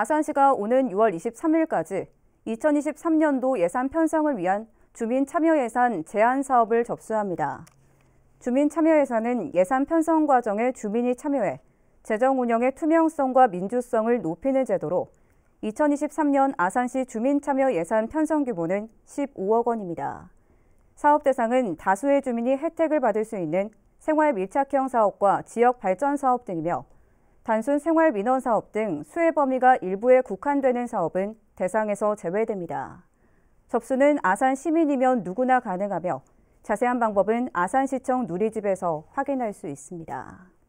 아산시가 오는 6월 23일까지 2023년도 예산 편성을 위한 주민 참여 예산 제안 사업을 접수합니다. 주민 참여 예산은 예산 편성 과정에 주민이 참여해 재정 운영의 투명성과 민주성을 높이는 제도로 2023년 아산시 주민 참여 예산 편성 규모는 15억 원입니다. 사업 대상은 다수의 주민이 혜택을 받을 수 있는 생활 밀착형 사업과 지역 발전 사업 등이며 단순 생활 민원 사업 등 수혜 범위가 일부에 국한되는 사업은 대상에서 제외됩니다. 접수는 아산 시민이면 누구나 가능하며 자세한 방법은 아산시청 누리집에서 확인할 수 있습니다.